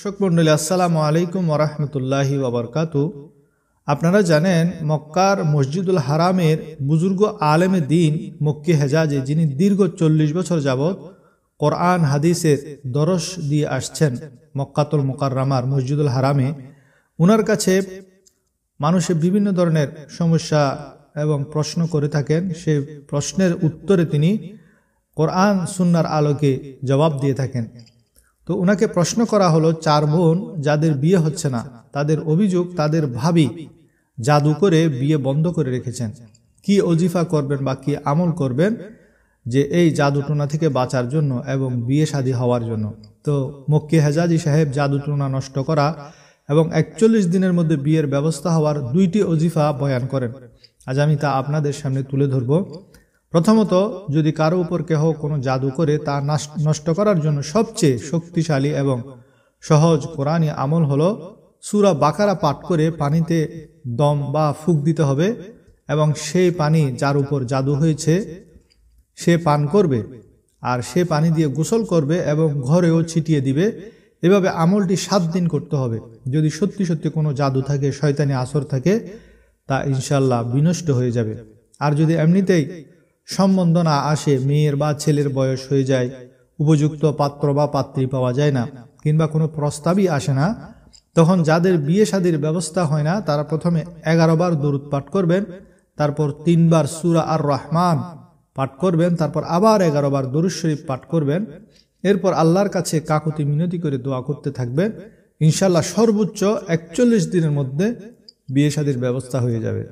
শোকমণ্ডলী আসসালামু আলাইকুম ওরহমতুল্লাহি ওবরকাতু আপনারা জানেন মক্কার মসজিদুল হারামের বুজুর্গ আলেমে দিন মক্কি হেজাজে যিনি দীর্ঘ চল্লিশ বছর যাবৎ কোরআন হাদিসের দরস দিয়ে আসছেন মক্কাতুল মোকাররামার মসজিদুল হারামে উনার কাছে মানুষে বিভিন্ন ধরনের সমস্যা এবং প্রশ্ন করে থাকেন সেই প্রশ্নের উত্তরে তিনি কোরআন সুন্নার আলোকে জবাব দিয়ে থাকেন তো ওনাকে প্রশ্ন করা হলো চার বোন যাদের বিয়ে হচ্ছে না তাদের অভিযোগ তাদের ভাবি জাদু করে বিয়ে বন্ধ করে রেখেছেন কি অজিফা করবেন বা কি আমল করবেন যে এই জাদুটোনা থেকে বাঁচার জন্য এবং বিয়ে শাদী হওয়ার জন্য তো মক্কি হেজাজি সাহেব জাদুটোনা নষ্ট করা এবং একচল্লিশ দিনের মধ্যে বিয়ের ব্যবস্থা হওয়ার দুইটি অজিফা বয়ান করেন আজ আমি তা আপনাদের সামনে তুলে ধরব প্রথমত যদি কারো উপর কেহ কোনো জাদু করে তা নষ্ট করার জন্য সবচেয়ে শক্তিশালী এবং সহজ কোরআনী আমল হলো সুরা বাকারা পাঠ করে পানিতে দম বা ফুক দিতে হবে এবং সেই পানি যার উপর জাদু হয়েছে সে পান করবে আর সে পানি দিয়ে গোসল করবে এবং ঘরেও ছিটিয়ে দিবে এভাবে আমলটি সাত দিন করতে হবে যদি সত্যি সত্যি কোনো জাদু থাকে শয়তানি আসর থাকে তা ইনশাল্লাহ বিনষ্ট হয়ে যাবে আর যদি এমনিতেই সম্বন্ধ না আসে মেয়ের বা ছেলের বয়স হয়ে যায় উপযুক্ত পাত্র বা পাত্রী পাওয়া যায় না কিংবা কোনো প্রস্তাবই আসে না তখন যাদের বিয়ে শাদির ব্যবস্থা হয় না তারা প্রথমে এগারো বার দরুদ পাঠ করবেন তারপর তিনবার সুরা আর রহমান পাঠ করবেন তারপর আবার এগারো বার দরুদ শরীফ পাঠ করবেন এরপর আল্লাহর কাছে কাকুতি মিনতি করে দোয়া করতে থাকবেন ইনশাল্লাহ সর্বোচ্চ একচল্লিশ দিনের মধ্যে বিয়ে শাদির ব্যবস্থা হয়ে যাবে